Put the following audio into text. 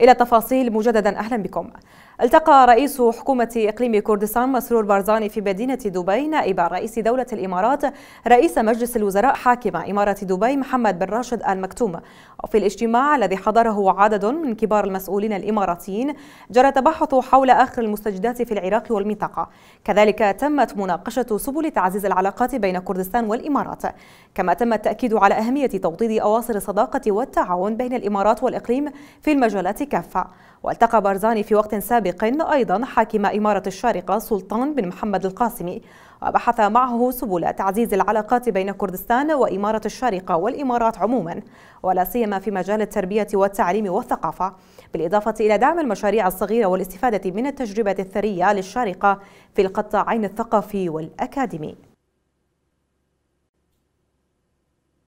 إلى تفاصيل مجددا أهلا بكم التقى رئيس حكومة إقليم كردستان مسرور بارزاني في مدينة دبي نائب رئيس دولة الإمارات رئيس مجلس الوزراء حاكم إمارة دبي محمد بن راشد آل مكتوم وفي الاجتماع الذي حضره عدد من كبار المسؤولين الإماراتيين جرى تباحث حول آخر المستجدات في العراق والمنطقة كذلك تمت مناقشة سبل تعزيز العلاقات بين كردستان والإمارات كما تم التأكيد على أهمية توطيد أواصر الصداقة والتعاون بين الإمارات والإقليم في المجالات كافة والتقى بارزاني في وقت سابق أيضا حاكم إمارة الشارقة سلطان بن محمد القاسمي وبحث معه سبل تعزيز العلاقات بين كردستان وإمارة الشارقة والإمارات عموما ولا سيما في مجال التربية والتعليم والثقافة بالإضافة إلى دعم المشاريع الصغيرة والاستفادة من التجربة الثرية للشارقة في القطاعين الثقافي والأكاديمي